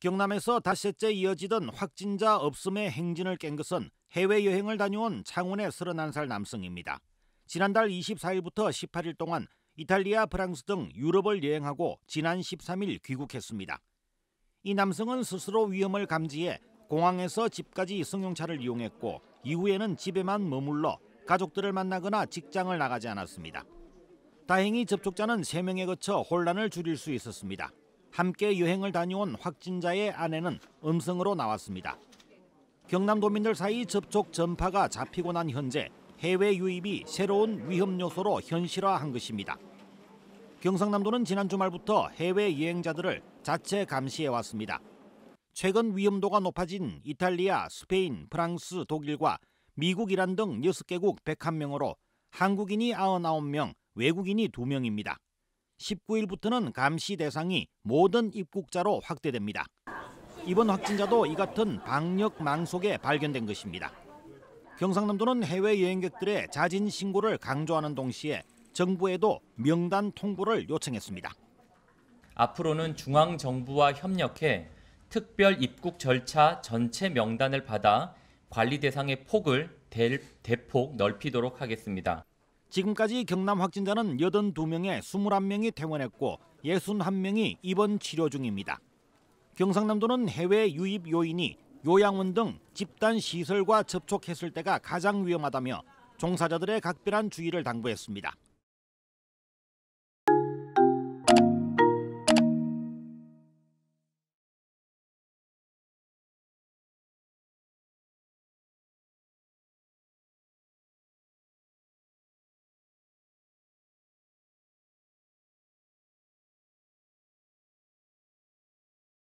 경남에서 다섯째 이어지던 확진자 없음의 행진을 깬 것은 해외여행을 다녀온 창원의 31살 남성입니다. 지난달 24일부터 18일 동안 이탈리아, 프랑스 등 유럽을 여행하고 지난 13일 귀국했습니다. 이 남성은 스스로 위험을 감지해 공항에서 집까지 승용차를 이용했고 이후에는 집에만 머물러 가족들을 만나거나 직장을 나가지 않았습니다. 다행히 접촉자는 3명에 거쳐 혼란을 줄일 수 있었습니다. 함께 여행을 다녀온 확진자의 아내는 음성으로 나왔습니다. 경남도민들 사이 접촉 전파가 잡히고 난 현재 해외 유입이 새로운 위험 요소로 현실화한 것입니다. 경상남도는 지난 주말부터 해외 여행자들을 자체 감시해 왔습니다. 최근 위험도가 높아진 이탈리아, 스페인, 프랑스, 독일과 미국, 이란 등 6개국 101명으로 한국인이 99명, 외국인이 2명입니다. 19일부터는 감시 대상이 모든 입국자로 확대됩니다. 이번 확진자도 이 같은 방역 망속에 발견된 것입니다. 경상남도는 해외 여행객들의 자진 신고를 강조하는 동시에 정부에도 명단 통보를 요청했습니다. 앞으로는 중앙 정부와 협력해 특별 입국 절차 전체 명단을 받아 관리 대상의 폭을 대폭 넓히도록 하겠습니다. 지금까지 경남 확진자는 82명에 21명이 퇴원했고 61명이 입원 치료 중입니다. 경상남도는 해외 유입 요인이 요양원 등 집단 시설과 접촉했을 때가 가장 위험하다며 종사자들의 각별한 주의를 당부했습니다.